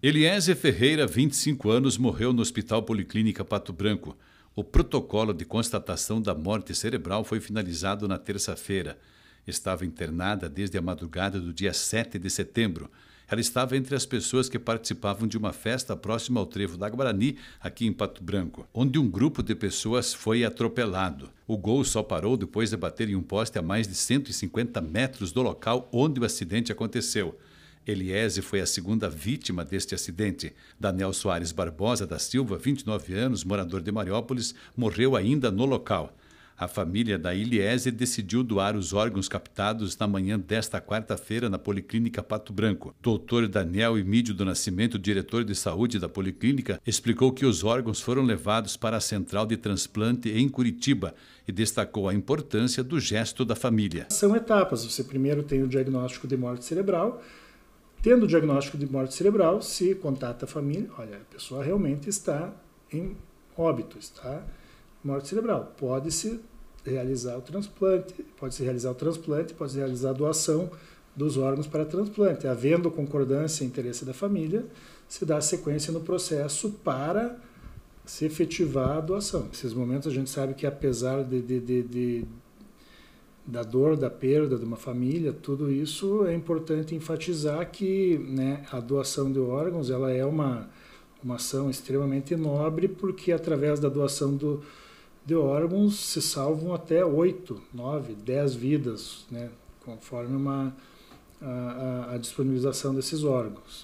Eliezer Ferreira, 25 anos, morreu no Hospital Policlínica Pato Branco. O protocolo de constatação da morte cerebral foi finalizado na terça-feira. Estava internada desde a madrugada do dia 7 de setembro. Ela estava entre as pessoas que participavam de uma festa próxima ao trevo da Guarani, aqui em Pato Branco, onde um grupo de pessoas foi atropelado. O gol só parou depois de bater em um poste a mais de 150 metros do local onde o acidente aconteceu. Eliese foi a segunda vítima deste acidente. Daniel Soares Barbosa da Silva, 29 anos, morador de Mariópolis, morreu ainda no local. A família da Eliese decidiu doar os órgãos captados na manhã desta quarta-feira na Policlínica Pato Branco. Doutor Daniel Emídio do Nascimento, diretor de saúde da Policlínica, explicou que os órgãos foram levados para a central de transplante em Curitiba e destacou a importância do gesto da família. São etapas. Você primeiro tem o diagnóstico de morte cerebral, Tendo o diagnóstico de morte cerebral, se contata a família, olha, a pessoa realmente está em óbito, está morte cerebral. Pode-se realizar o transplante, pode-se realizar o transplante, pode-se realizar a doação dos órgãos para transplante. Havendo concordância e interesse da família, se dá sequência no processo para se efetivar a doação. Nesses momentos a gente sabe que apesar de, de, de, de da dor, da perda de uma família, tudo isso é importante enfatizar que né, a doação de órgãos ela é uma, uma ação extremamente nobre, porque através da doação do, de órgãos se salvam até 8, 9, 10 vidas, né, conforme uma, a, a disponibilização desses órgãos.